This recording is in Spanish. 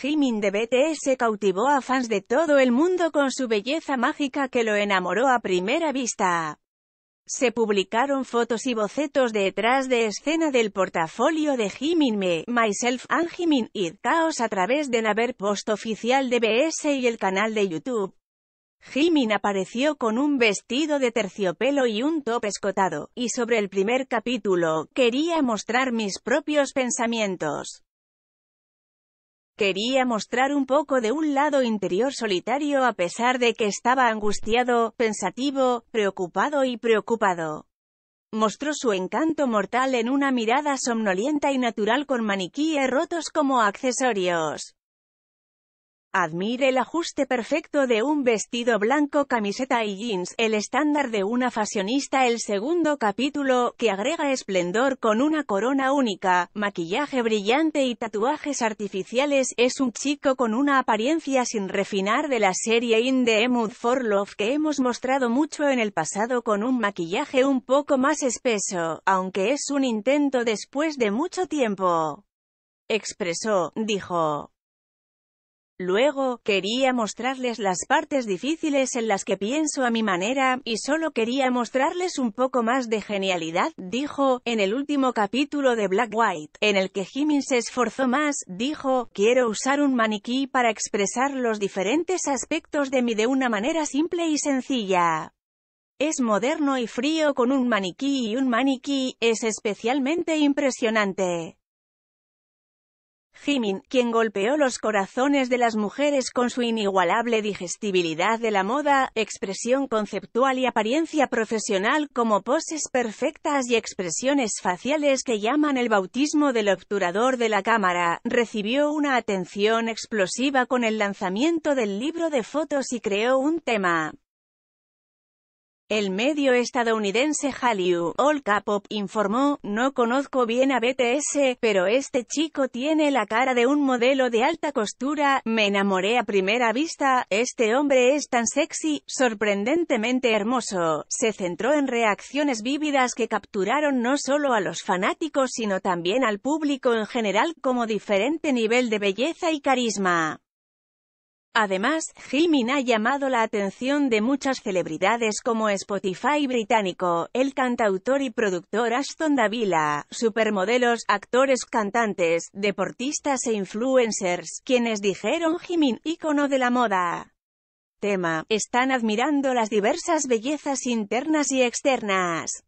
Jimin de BTS cautivó a fans de todo el mundo con su belleza mágica que lo enamoró a primera vista. Se publicaron fotos y bocetos detrás de escena del portafolio de Jimin Me, Myself and Jimin It Chaos a través de Naver Post oficial de BS y el canal de YouTube. Jimin apareció con un vestido de terciopelo y un top escotado, y sobre el primer capítulo, quería mostrar mis propios pensamientos. Quería mostrar un poco de un lado interior solitario a pesar de que estaba angustiado, pensativo, preocupado y preocupado. Mostró su encanto mortal en una mirada somnolienta y natural con maniquíes rotos como accesorios. Admire el ajuste perfecto de un vestido blanco, camiseta y jeans, el estándar de una fashionista. El segundo capítulo, que agrega esplendor con una corona única, maquillaje brillante y tatuajes artificiales, es un chico con una apariencia sin refinar de la serie In the Mood for Love que hemos mostrado mucho en el pasado con un maquillaje un poco más espeso, aunque es un intento después de mucho tiempo. Expresó, dijo. Luego, quería mostrarles las partes difíciles en las que pienso a mi manera, y solo quería mostrarles un poco más de genialidad, dijo, en el último capítulo de Black White, en el que Jimin se esforzó más, dijo, quiero usar un maniquí para expresar los diferentes aspectos de mí de una manera simple y sencilla. Es moderno y frío con un maniquí y un maniquí, es especialmente impresionante. Jimin, quien golpeó los corazones de las mujeres con su inigualable digestibilidad de la moda, expresión conceptual y apariencia profesional como poses perfectas y expresiones faciales que llaman el bautismo del obturador de la cámara, recibió una atención explosiva con el lanzamiento del libro de fotos y creó un tema el medio estadounidense Hallyu All k informó, no conozco bien a BTS, pero este chico tiene la cara de un modelo de alta costura, me enamoré a primera vista, este hombre es tan sexy, sorprendentemente hermoso. Se centró en reacciones vívidas que capturaron no solo a los fanáticos sino también al público en general como diferente nivel de belleza y carisma. Además, Jimin ha llamado la atención de muchas celebridades como Spotify británico, el cantautor y productor Ashton Davila, supermodelos, actores, cantantes, deportistas e influencers, quienes dijeron Jimin, ícono de la moda. Tema. Están admirando las diversas bellezas internas y externas.